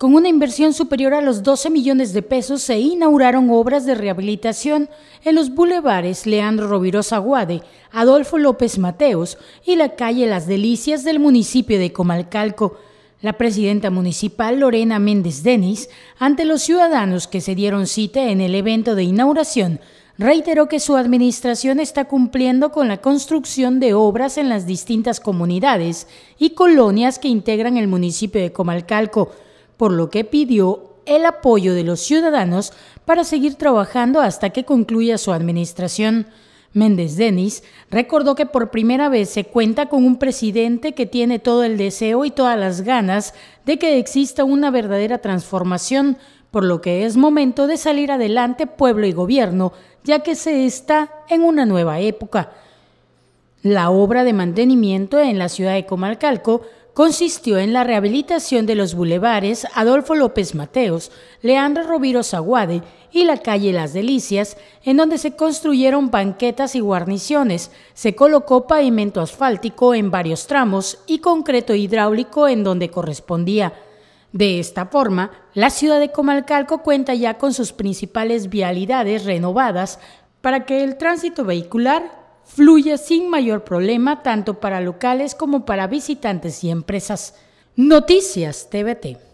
Con una inversión superior a los 12 millones de pesos se inauguraron obras de rehabilitación en los bulevares Leandro Rovirosa Guade, Adolfo López Mateos y la calle Las Delicias del municipio de Comalcalco. La presidenta municipal Lorena Méndez Denis, ante los ciudadanos que se dieron cita en el evento de inauguración, reiteró que su administración está cumpliendo con la construcción de obras en las distintas comunidades y colonias que integran el municipio de Comalcalco por lo que pidió el apoyo de los ciudadanos para seguir trabajando hasta que concluya su administración. Méndez Denis recordó que por primera vez se cuenta con un presidente que tiene todo el deseo y todas las ganas de que exista una verdadera transformación, por lo que es momento de salir adelante pueblo y gobierno, ya que se está en una nueva época. La obra de mantenimiento en la ciudad de Comalcalco consistió en la rehabilitación de los bulevares Adolfo López Mateos, Leandro Roviro Zaguade y la calle Las Delicias, en donde se construyeron banquetas y guarniciones, se colocó pavimento asfáltico en varios tramos y concreto hidráulico en donde correspondía. De esta forma, la ciudad de Comalcalco cuenta ya con sus principales vialidades renovadas para que el tránsito vehicular fluye sin mayor problema tanto para locales como para visitantes y empresas. Noticias TVT.